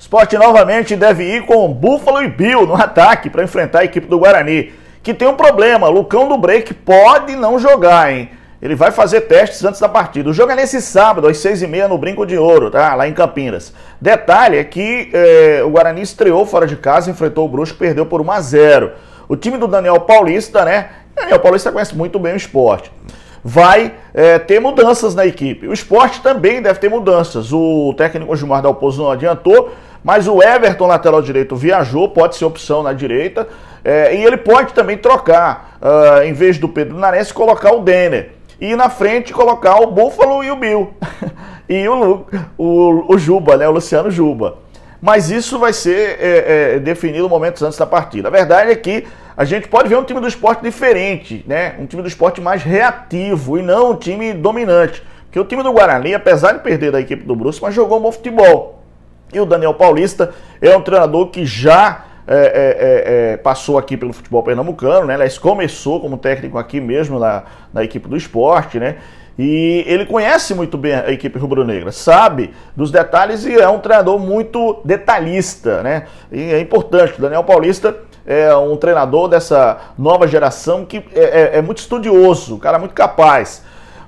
Sport novamente deve ir com Buffalo e Bill no ataque para enfrentar a equipe do Guarani, que tem um problema, Lucão do Break pode não jogar, hein? Ele vai fazer testes antes da partida. O jogo é nesse sábado, às seis e meia, no Brinco de Ouro, tá? Lá em Campinas. Detalhe é que é, o Guarani estreou fora de casa, enfrentou o Brusco, perdeu por 1 a 0 O time do Daniel Paulista, né? Daniel Paulista conhece muito bem o esporte vai é, ter mudanças na equipe. O esporte também deve ter mudanças. O técnico Gilmar Dalpozo não adiantou, mas o Everton, lateral direito, viajou, pode ser opção na direita. É, e ele pode também trocar, uh, em vez do Pedro Nares, colocar o Denner. E na frente colocar o Búfalo e o Bill. e o, o, o Juba, né? O Luciano Juba mas isso vai ser é, é, definido momentos antes da partida. A verdade é que a gente pode ver um time do esporte diferente, né? Um time do esporte mais reativo e não um time dominante. Porque o time do Guarani, apesar de perder da equipe do Brusque, mas jogou um bom futebol. E o Daniel Paulista é um treinador que já é, é, é, é passou aqui pelo futebol pernambucano, né? Aliás, começou como técnico aqui mesmo na, na equipe do esporte, né? E ele conhece muito bem a equipe rubro-negra, sabe dos detalhes e é um treinador muito detalhista, né? E é importante. O Daniel Paulista é um treinador dessa nova geração que é, é, é muito estudioso, um cara muito capaz.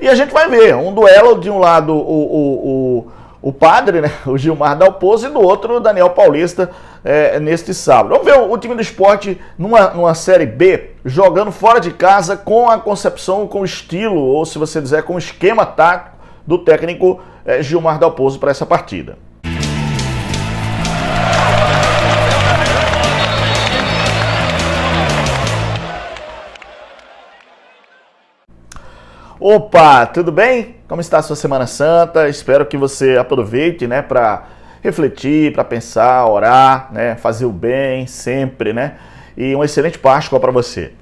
E a gente vai ver um duelo de um lado o, o, o o padre, né, o Gilmar Dalpozo, e do outro o Daniel Paulista é, neste sábado. Vamos ver o, o, time do esporte numa, numa Série B, jogando fora de casa com a concepção, com o estilo, ou se você quiser, com o esquema tático do técnico é, Gilmar Dalpozo para essa partida. Opa, tudo bem? Como está a sua Semana Santa? Espero que você aproveite, né, para refletir, para pensar, orar, né, fazer o bem sempre, né? E uma excelente Páscoa para você.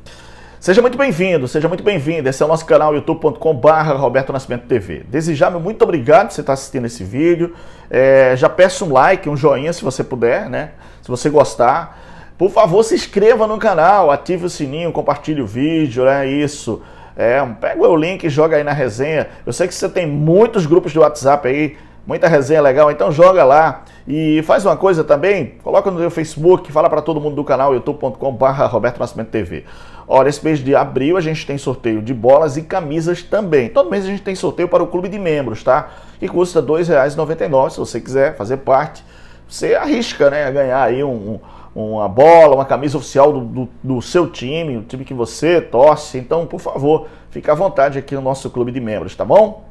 Seja muito bem-vindo, seja muito bem-vinda. Esse é o nosso canal youtube.com.br Roberto Nascimento TV. Desejar me muito obrigado por você estar assistindo esse vídeo. É, já peço um like, um joinha se você puder, né? Se você gostar. Por favor, se inscreva no canal, ative o sininho, compartilhe o vídeo, é né? isso. É, pega o link e joga aí na resenha. Eu sei que você tem muitos grupos de WhatsApp aí, muita resenha legal, então joga lá. E faz uma coisa também, coloca no meu Facebook, fala para todo mundo do canal youtube.com/barra Roberto Nascimento TV. Olha, esse mês de abril a gente tem sorteio de bolas e camisas também. Todo mês a gente tem sorteio para o clube de membros, tá? Que custa R$ 2,99. Se você quiser fazer parte, você arrisca, né? Ganhar aí um, um uma bola, uma camisa oficial do, do, do, seu time, o time que você torce. Então, por favor, fique à vontade aqui no nosso clube de membros, tá bom?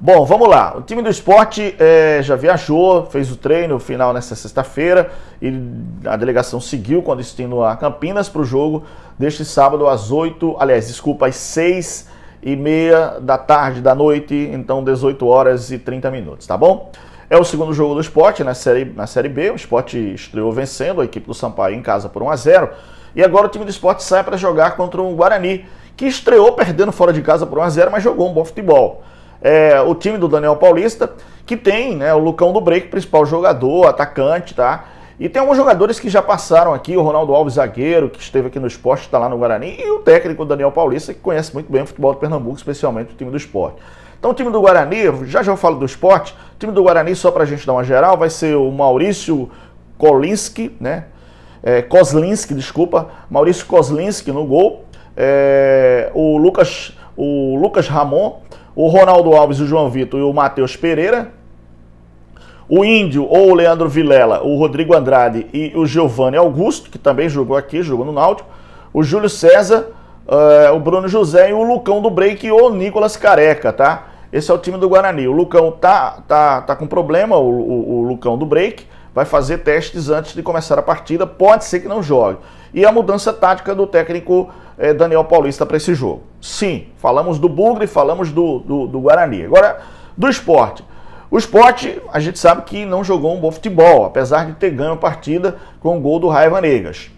Bom, vamos lá. O time do esporte é, já viajou, fez o treino final nessa sexta-feira e a delegação seguiu com destino a Campinas para o jogo deste sábado às 8, aliás, desculpa, às 6 e meia da tarde da noite, então 18 horas e 30 minutos, tá bom? É o segundo jogo do esporte na né? série, na série B. O esporte estreou vencendo a equipe do Sampaio em casa por 1 a 0 E agora o time do esporte sai para jogar contra o Guarani, que estreou perdendo fora de casa por 1 a 0 mas jogou um bom futebol. É, o time do Daniel Paulista, que tem né, o Lucão do Break, principal jogador, atacante, tá? E tem alguns jogadores que já passaram aqui, o Ronaldo Alves, zagueiro, que esteve aqui no esporte, está lá no Guarani, e o técnico Daniel Paulista, que conhece muito bem o futebol do Pernambuco, especialmente o time do esporte. Então o time do Guarani, já já eu falo do esporte, o time do Guarani, só pra gente dar uma geral, vai ser o Maurício Kolinski, né? É, Kozlinski, desculpa, Maurício Kozlinski no gol, é, o, Lucas, o Lucas Ramon, o Ronaldo Alves, o João Vitor e o Matheus Pereira, o Índio ou o Leandro Vilela, o Rodrigo Andrade e o Giovanni Augusto, que também jogou aqui, jogou no Náutico, o Júlio César, uh, o Bruno José e o Lucão do break e o Nicolas Careca, tá? Esse é o time do Guarani. O Lucão tá, tá, tá com problema, o, o, o Lucão do break, vai fazer testes antes de começar a partida, pode ser que não jogue. E a mudança tática do técnico é, Daniel Paulista para esse jogo. Sim, falamos do Bugre, falamos do, do, do, Guarani. Agora, do esporte. O esporte, a gente sabe que não jogou um bom futebol, apesar de ter ganho a partida com o gol do Raiva Negas.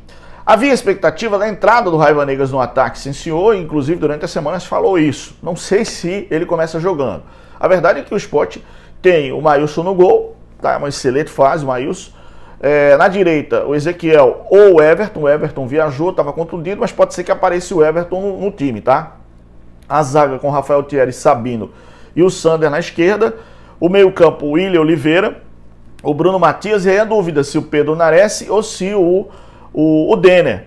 Havia expectativa da entrada do Raiva Negas no ataque, sim senhor, inclusive durante a semana se falou isso. Não sei se ele começa jogando. A verdade é que o esporte tem o Maílson no gol, tá? Uma excelente fase, o Maílson. É, na direita, o Ezequiel ou o Everton. O Everton viajou, estava contundido, mas pode ser que apareça o Everton no, no time, tá? A zaga com Rafael Thierry Sabino e o Sander na esquerda. O meio-campo, o William Oliveira, o Bruno Matias. E aí a dúvida se o Pedro Nares ou se o o, o Denner.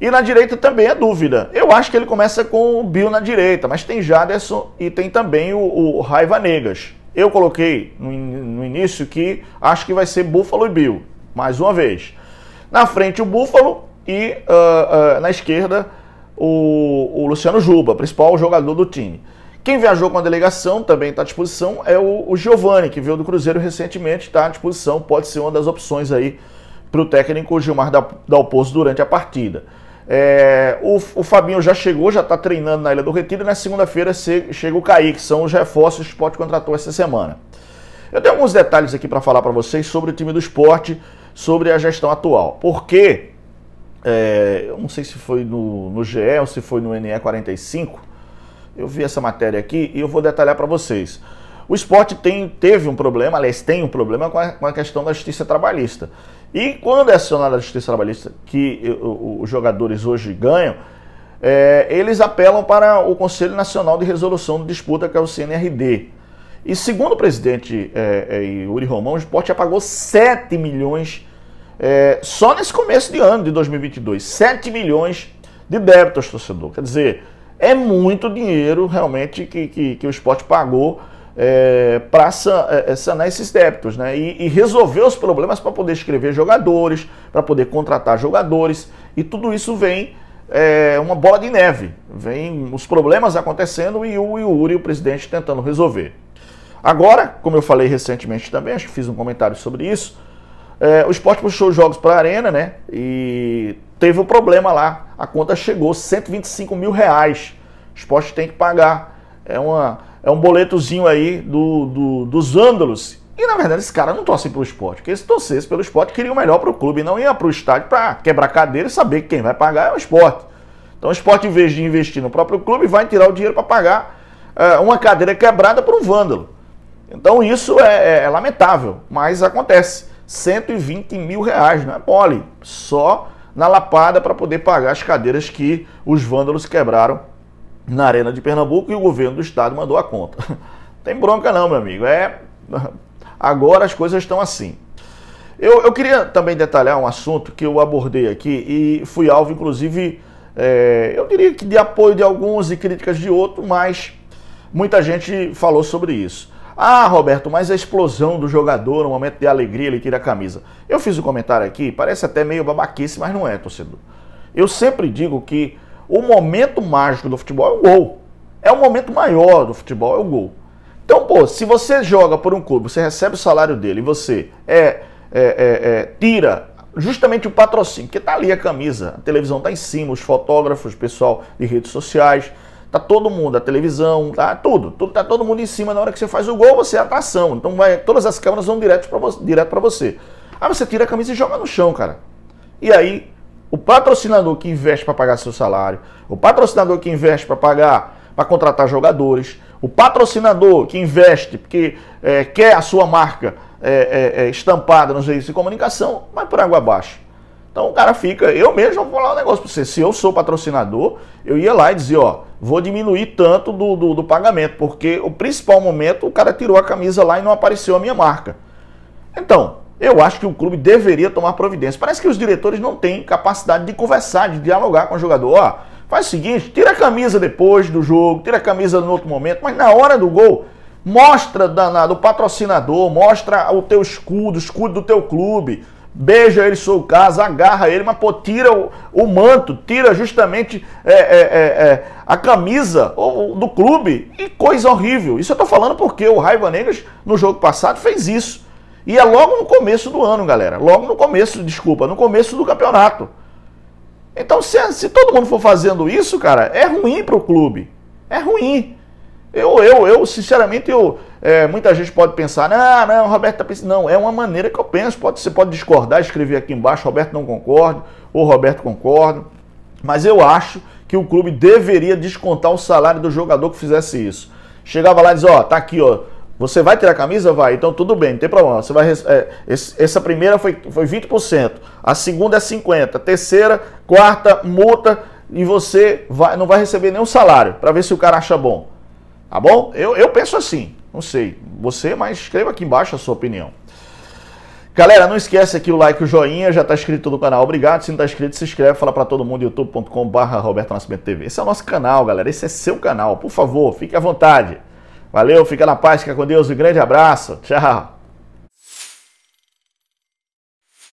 E na direita também a é dúvida. Eu acho que ele começa com o Bill na direita, mas tem Jaderson e tem também o, o Raiva Negas. Eu coloquei no, no início que acho que vai ser Buffalo e Bill, mais uma vez. Na frente o Buffalo e uh, uh, na esquerda o, o, Luciano Juba, principal jogador do time. Quem viajou com a delegação também está à disposição é o, o Giovani, que veio do Cruzeiro recentemente, está à disposição, pode ser uma das opções aí para o técnico Gilmar Dalpozo durante a partida. É, o, o, Fabinho já chegou, já está treinando na Ilha do Retiro e na segunda-feira chega o Kaique, que são os reforços que o Sport contratou essa semana. Eu tenho alguns detalhes aqui para falar para vocês sobre o time do esporte, sobre a gestão atual. Porque, é, eu não sei se foi no, no GE ou se foi no NE45, eu vi essa matéria aqui e eu vou detalhar para vocês. O esporte tem, teve um problema, aliás, tem um problema com a, com a questão da justiça trabalhista. E quando é acionada a justiça trabalhista, que os jogadores hoje ganham, é, eles apelam para o Conselho Nacional de Resolução de Disputa, que é o CNRD. E segundo o presidente é, é, Yuri Romão, o esporte já pagou 7 milhões é, só nesse começo de ano de 2022. 7 milhões de débitos, torcedor. Quer dizer, é muito dinheiro realmente que, que, que o esporte pagou é, para é, é, sanar esses débitos né? e, e resolver os problemas para poder escrever jogadores, para poder contratar jogadores, e tudo isso vem é, uma bola de neve. Vem os problemas acontecendo e o Yuri, o presidente, tentando resolver. Agora, como eu falei recentemente também, acho que fiz um comentário sobre isso, é, o esporte puxou os jogos para a arena, né? E teve o um problema lá. A conta chegou 125 mil reais. O esporte tem que pagar é, uma, é um boletozinho aí do, do, dos ândalos. E na verdade esse cara não torce pelo esporte, porque se torcesse pelo esporte queria o melhor o clube, não ia para o estádio para quebrar cadeira e saber que quem vai pagar é o esporte. Então o esporte, em vez de investir no próprio clube, vai tirar o dinheiro para pagar é, uma cadeira quebrada por um vândalo. Então isso é, é, é, lamentável, mas acontece. 120 mil reais, não é mole. Só na lapada para poder pagar as cadeiras que os vândalos quebraram na Arena de Pernambuco e o governo do estado mandou a conta. Tem bronca não, meu amigo. É agora as coisas estão assim. Eu, eu queria também detalhar um assunto que eu abordei aqui e fui alvo, inclusive, é, eu diria que de apoio de alguns e críticas de outros, mas muita gente falou sobre isso. Ah, Roberto, mas a explosão do jogador, no momento de alegria, ele tira a camisa. Eu fiz um comentário aqui, parece até meio babaquice, mas não é, torcedor. Eu sempre digo que o momento mágico do futebol é o gol. É o momento maior do futebol, é o gol. Então, pô, se você joga por um clube, você recebe o salário dele e você é, é, é, é tira justamente o patrocínio, porque tá ali a camisa, a televisão tá em cima, os fotógrafos, o pessoal de redes sociais, tá todo mundo, a televisão, tá tudo, tudo tá todo mundo em cima. Na hora que você faz o gol, você é atração. Então vai, todas as câmeras vão direto para você, direto para você. Aí você tira a camisa e joga no chão, cara. E aí o patrocinador que investe para pagar seu salário, o patrocinador que investe para pagar, para contratar jogadores, o patrocinador que investe porque é, quer a sua marca é, é, estampada nos veículos de comunicação, vai por água abaixo. Então o cara fica, eu mesmo vou falar um negócio para você, se eu sou patrocinador, eu ia lá e dizia, ó, vou diminuir tanto do, do, do pagamento, porque o principal momento o cara tirou a camisa lá e não apareceu a minha marca. Então, eu acho que o clube deveria tomar providência. Parece que os diretores não têm capacidade de conversar, de dialogar com o jogador. Ó, faz o seguinte, tira a camisa depois do jogo, tira a camisa no outro momento, mas na hora do gol, mostra danado, o patrocinador, mostra o teu escudo, o escudo do teu clube. Beija ele, sou o caso, agarra ele, mas pô, tira o, o manto, tira justamente é, é, é, é a camisa ou, do clube. Que coisa horrível. Isso eu tô falando porque o Raiva Negras, no jogo passado, fez isso e é logo no começo do ano, galera. Logo no começo, desculpa, no começo do campeonato. Então, se, se todo mundo for fazendo isso, cara, é ruim para o clube. É ruim. Eu, eu, eu sinceramente, eu, é, muita gente pode pensar, ah, não, Roberto está pensando. Não, é uma maneira que eu penso. Pode, você pode discordar, escrever aqui embaixo, Roberto não concordo, ou Roberto concordo. Mas eu acho que o clube deveria descontar o salário do jogador que fizesse isso. Chegava lá e dizia, ó, tá aqui, ó, você vai tirar a camisa? Vai. Então tudo bem, não tem problema. Você vai, é, essa primeira foi, foi 20%, a segunda é 50%, terceira, quarta, multa, e você vai, não vai receber nenhum salário para ver se o cara acha bom. Tá bom? Eu, eu penso assim. Não sei. Você, mas escreva aqui embaixo a sua opinião. Galera, não esquece aqui o like, o joinha, já está inscrito no canal, obrigado. Se não está inscrito, se inscreve, fala para todo mundo, youtube.com.br Roberto Nascimento TV. Esse é o nosso canal, galera, esse é seu canal, por favor, fique à vontade. Valeu, fica na paz, fica com Deus, um grande abraço, tchau.